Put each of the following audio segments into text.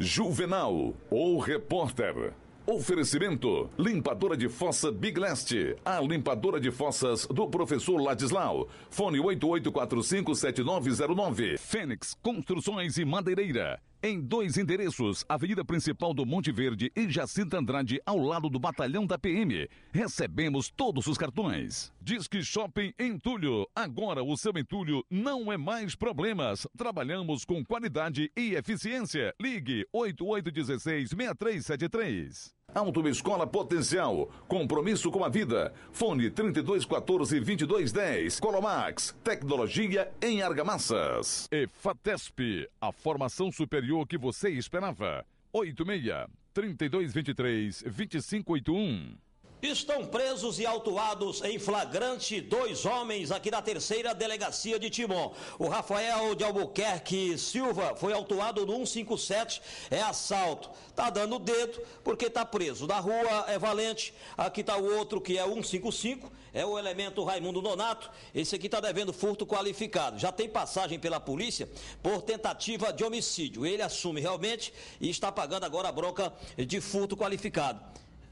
Juvenal, ou repórter. Oferecimento: Limpadora de Fossa Big Last. A limpadora de fossas do professor Ladislau. Fone 88457909. Fênix Construções e Madeireira em dois endereços, Avenida Principal do Monte Verde e Jacinta Andrade, ao lado do Batalhão da PM. Recebemos todos os cartões. Disque Shopping Entulho. Agora o seu entulho não é mais problemas. Trabalhamos com qualidade e eficiência. Ligue 8816 6373. Autoescola Potencial. Compromisso com a vida. Fone 3214-2210. Colomax. Tecnologia em argamassas. E Fatesp. A formação superior que você esperava. 86 3223 2581. Estão presos e autuados em flagrante dois homens aqui da terceira delegacia de Timon. O Rafael de Albuquerque Silva foi autuado no 157, é assalto. Tá dando o dedo porque tá preso. Da rua é Valente, aqui tá o outro que é 155, é o elemento Raimundo Donato. Esse aqui tá devendo furto qualificado. Já tem passagem pela polícia por tentativa de homicídio. Ele assume realmente e está pagando agora a bronca de furto qualificado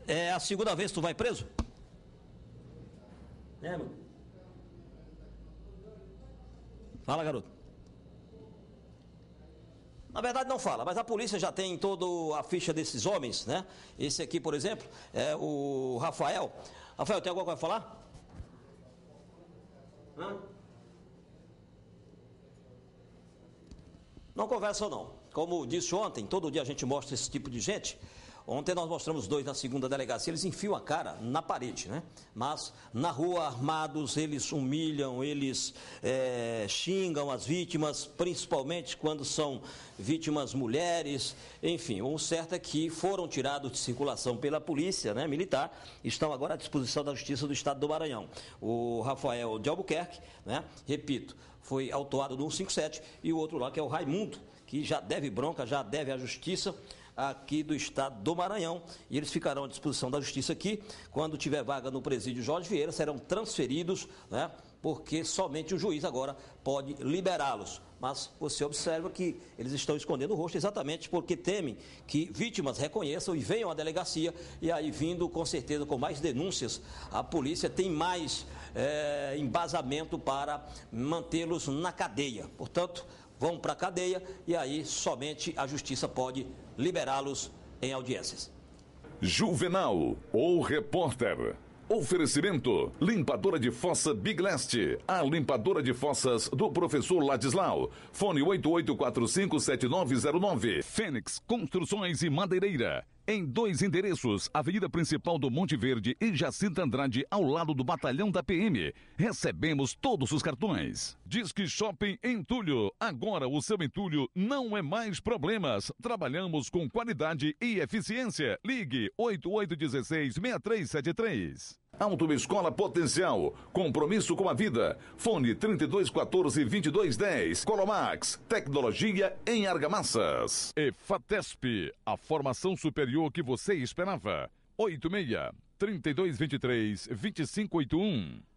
é a segunda vez que tu vai preso? É, mano. Fala, garoto. Na verdade não fala, mas a polícia já tem toda a ficha desses homens, né? Esse aqui, por exemplo, é o Rafael. Rafael, tem alguma coisa a falar? Hã? Não conversa não. Como disse ontem, todo dia a gente mostra esse tipo de gente. Ontem nós mostramos dois na segunda delegacia, eles enfiam a cara na parede, né? Mas na rua, armados, eles humilham, eles é, xingam as vítimas, principalmente quando são vítimas mulheres. Enfim, o certo é que foram tirados de circulação pela polícia né, militar, estão agora à disposição da Justiça do Estado do Maranhão. O Rafael de Albuquerque, né? Repito, foi autuado no 157 e o outro lá que é o Raimundo, que já deve bronca, já deve à justiça aqui do estado do Maranhão. E eles ficarão à disposição da justiça aqui. Quando tiver vaga no presídio Jorge Vieira, serão transferidos, né? Porque somente o juiz agora pode liberá-los. Mas você observa que eles estão escondendo o rosto exatamente porque temem que vítimas reconheçam e venham à delegacia. E aí, vindo com certeza com mais denúncias, a polícia tem mais é, embasamento para mantê-los na cadeia. Portanto, vão para a cadeia e aí somente a justiça pode liberá-los em audiências. Juvenal, ou repórter. Oferecimento: limpadora de fossa Big Last, a limpadora de fossas do professor Ladislau. Fone 88457909. Fênix Construções e Madeireira em dois endereços, Avenida Principal do Monte Verde e Jacinta Andrade, ao lado do Batalhão da PM. Recebemos todos os cartões. Disque Shopping Entulho. Agora o seu entulho não é mais problemas. Trabalhamos com qualidade e eficiência. Ligue 8816 6373. Auto Escola Potencial. Compromisso com a vida. Fone 3214 2210. Colomax. Tecnologia em argamassas. Efatesp, A formação superior que você esperava. 86 3223 2581.